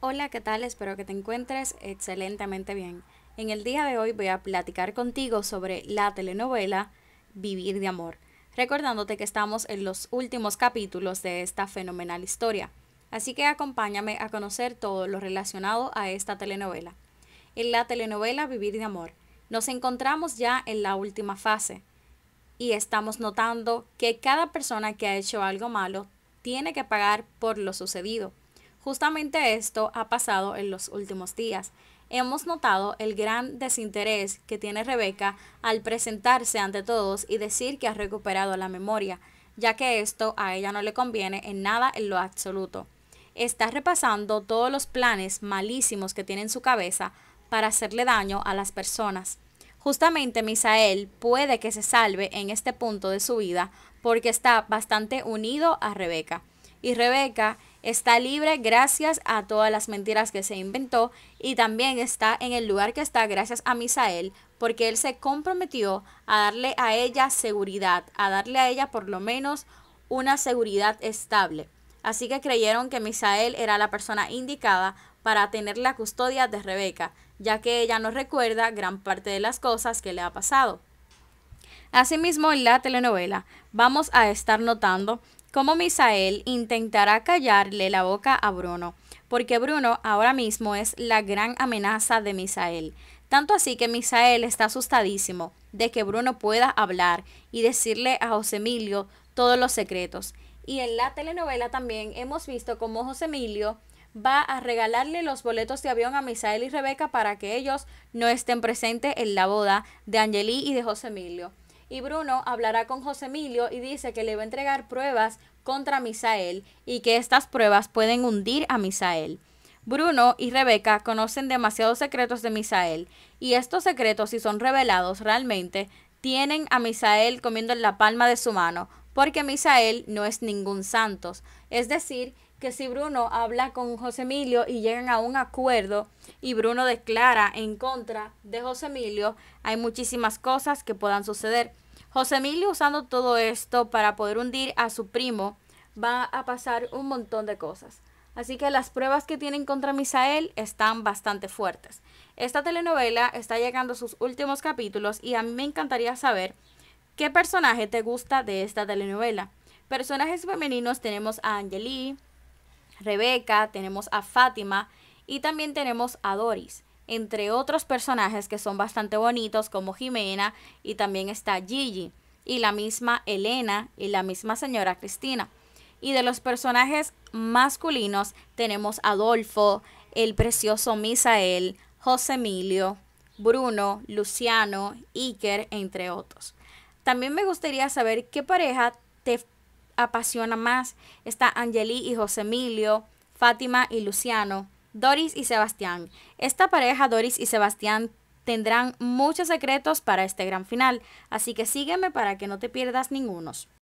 Hola, ¿qué tal? Espero que te encuentres excelentemente bien. En el día de hoy voy a platicar contigo sobre la telenovela Vivir de Amor, recordándote que estamos en los últimos capítulos de esta fenomenal historia. Así que acompáñame a conocer todo lo relacionado a esta telenovela. En la telenovela Vivir de Amor, nos encontramos ya en la última fase y estamos notando que cada persona que ha hecho algo malo tiene que pagar por lo sucedido Justamente esto ha pasado en los últimos días. Hemos notado el gran desinterés que tiene Rebeca al presentarse ante todos y decir que ha recuperado la memoria, ya que esto a ella no le conviene en nada en lo absoluto. Está repasando todos los planes malísimos que tiene en su cabeza para hacerle daño a las personas. Justamente Misael puede que se salve en este punto de su vida porque está bastante unido a Rebeca. Y Rebeca Está libre gracias a todas las mentiras que se inventó y también está en el lugar que está gracias a Misael porque él se comprometió a darle a ella seguridad, a darle a ella por lo menos una seguridad estable. Así que creyeron que Misael era la persona indicada para tener la custodia de Rebeca, ya que ella no recuerda gran parte de las cosas que le ha pasado. Asimismo, en la telenovela vamos a estar notando cómo Misael intentará callarle la boca a Bruno, porque Bruno ahora mismo es la gran amenaza de Misael. Tanto así que Misael está asustadísimo de que Bruno pueda hablar y decirle a José Emilio todos los secretos. Y en la telenovela también hemos visto cómo José Emilio va a regalarle los boletos de avión a Misael y Rebeca para que ellos no estén presentes en la boda de Angelí y de José Emilio y Bruno hablará con José Emilio y dice que le va a entregar pruebas contra Misael y que estas pruebas pueden hundir a Misael. Bruno y Rebeca conocen demasiados secretos de Misael y estos secretos, si son revelados realmente, tienen a Misael comiendo en la palma de su mano, porque Misael no es ningún santos. Es decir, que si Bruno habla con José Emilio y llegan a un acuerdo y Bruno declara en contra de José Emilio, hay muchísimas cosas que puedan suceder. José Emilio usando todo esto para poder hundir a su primo, va a pasar un montón de cosas. Así que las pruebas que tienen contra Misael están bastante fuertes. Esta telenovela está llegando a sus últimos capítulos y a mí me encantaría saber ¿Qué personaje te gusta de esta telenovela? Personajes femeninos tenemos a Angeli, Rebeca, tenemos a Fátima y también tenemos a Doris, entre otros personajes que son bastante bonitos como Jimena y también está Gigi y la misma Elena y la misma señora Cristina. Y de los personajes masculinos tenemos Adolfo, el precioso Misael, José Emilio, Bruno, Luciano, Iker, entre otros. También me gustaría saber qué pareja te apasiona más. Está Angelí y José Emilio, Fátima y Luciano, Doris y Sebastián. Esta pareja, Doris y Sebastián, tendrán muchos secretos para este gran final, así que sígueme para que no te pierdas ningunos.